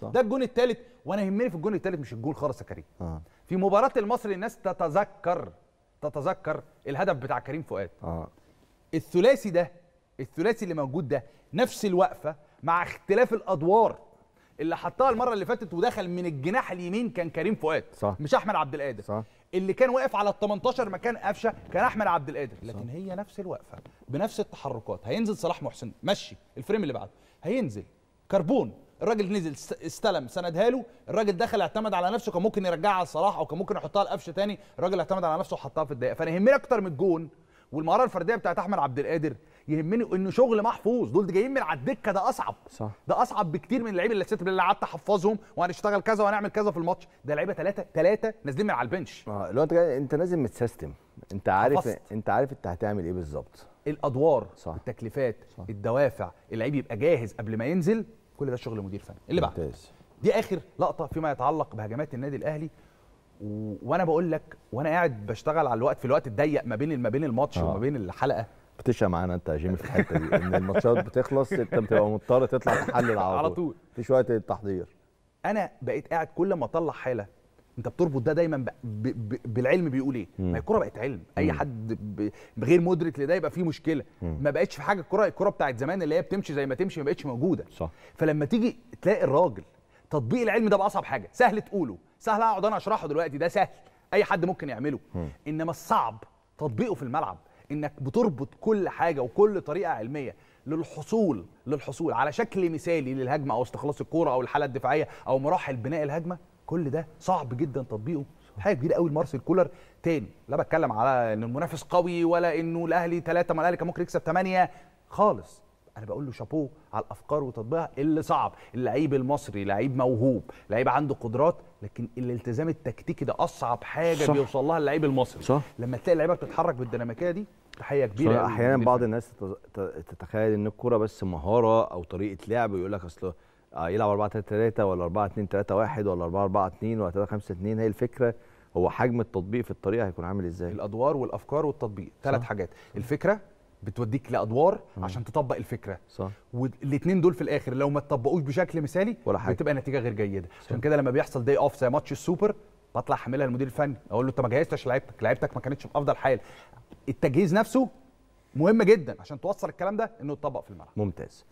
صح. ده الجون الثالث وانا يهمني في الجون الثالث مش الجول خالص يا كريم آه. في مباراه المصري الناس تتذكر تتذكر الهدف بتاع كريم فؤاد آه. الثلاثي ده الثلاثي اللي موجود ده نفس الوقفه مع اختلاف الادوار اللي حطها المره اللي فاتت ودخل من الجناح اليمين كان كريم فؤاد صح. مش احمد عبد القادر صح. اللي كان واقف على ال 18 مكان قفشه كان احمد عبد القادر لكن صح. هي نفس الوقفه بنفس التحركات هينزل صلاح محسن مشي الفريم اللي بعده هينزل كربون الراجل نزل استلم سندها له الراجل دخل اعتمد على نفسه كان ممكن يرجعها على صلاح او كان ممكن يحطها لقفشه تاني الراجل اعتمد على نفسه وحطها في الدقيقه فانا يهمني اكتر من الجون والمهاره الفرديه بتاعت احمد عبد القادر يهمني انه شغل محفوظ دول جايين من على الدكه ده اصعب صح. ده اصعب بكتير من اللعيبه اللي ست اللي قعدت احفظهم وهنشتغل كذا وهنعمل كذا في الماتش ده لعيبه ثلاثه ثلاثه نازلين من على البنش اه لو انت انت نازل متسيستم انت عارف حفظت. انت عارف انت هتعمل ايه بالظبط الادوار صح. التكليفات صح. الدوافع اللعيب يبقى جاهز قبل ما ينزل كل ده شغل مدير فني اللي بعد دي اخر لقطه فيما يتعلق بهجمات النادي الاهلي و... وانا بقول لك وانا قاعد بشتغل على الوقت في الوقت الضيق ما بين ما بين الماتش آه. وما بين الحلقه بتشقى معانا انت يا جيمي في الحته دي ان الماتشات بتخلص انت بتبقى مضطر تطلع تحلل على طول على طول مفيش وقت للتحضير انا بقيت قاعد كل ما اطلع حاله انت بتربط ده دايما ب... ب... ب... بالعلم بيقول ايه ما الكوره بقت علم اي حد ب... غير مدرك لده يبقى فيه مشكله ما بقتش في حاجه الكوره الكوره بتاعت زمان اللي هي بتمشي زي ما تمشي ما بقتش موجوده صح. فلما تيجي تلاقي الراجل تطبيق العلم ده بقى اصعب حاجه سهل تقوله سهل اقعد انا اشرحه دلوقتي ده سهل اي حد ممكن يعمله انما الصعب تطبيقه في الملعب انك بتربط كل حاجه وكل طريقه علميه للحصول للحصول على شكل مثالي للهجمه او استخلاص الكوره او الحاله الدفاعيه او مراحل بناء الهجمه كل ده صعب جدا تطبيقه حاجه كبيره قوي لمارسيل كولر تاني لا بتكلم على ان المنافس قوي ولا انه الاهلي ثلاثه ما الاهلي كان ممكن يكسب ثمانيه خالص انا بقول له شابوه على الافكار وتطبيقها اللي صعب اللعيب المصري لعيب موهوب لعيب عنده قدرات لكن الالتزام التكتيكي ده اصعب حاجه صح. بيوصل لها اللعيب المصري صح. لما تلاقي اللعيبه بتتحرك بالديناميكيه دي تحيه كبيره احيانا بعض الناس تتخيل ان الكوره بس مهاره او طريقه لعب ويقول لك اصل آه، يلعب 4 3 3 ولا 4 2 3 1 ولا 4 4 2 ولا 3 5 2 هي الفكره هو حجم التطبيق في الطريقه هيكون عامل ازاي الادوار والافكار والتطبيق ثلاث حاجات الفكره بتوديك لادوار مم. عشان تطبق الفكره صح والاثنين دول في الاخر لو ما تطبقوش بشكل مثالي ولا حاجة. بتبقى نتيجه غير جيده صح. عشان كده لما بيحصل داي اوف زي ماتش السوبر بطلع احملها للمدير الفني اقول له انت ما جهزتش لعيبتك لعيبتك ما كانتش في افضل حال التجهيز نفسه مهم جدا عشان توصل الكلام ده انه يتطبق في الملعب ممتاز